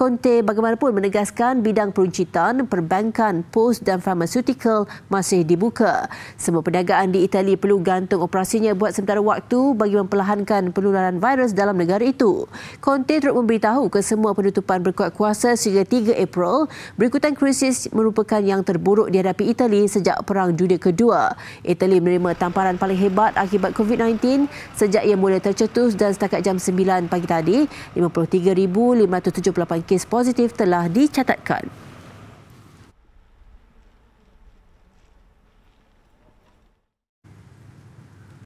Conte bagaimanapun menegaskan bidang peruncitan, perbankan, pos dan pharmaceutical masih dibuka. Semua perdagangan di Itali perlu gantung operasinya buat sementara waktu bagi memperlahankan penularan virus dalam negara itu. Conte turut memberitahu ke semua penutupan berkuat kuasa sehingga 3 April berikutan krisis merupakan yang terburuk dihadapi Itali sejak Perang Dunia Kedua. Itali menerima tamparan paling hebat akibat COVID-19 sejak ia mula tercetus dan setakat jam 9 pagi tadi, 53,578 kes positif telah dicatatkan.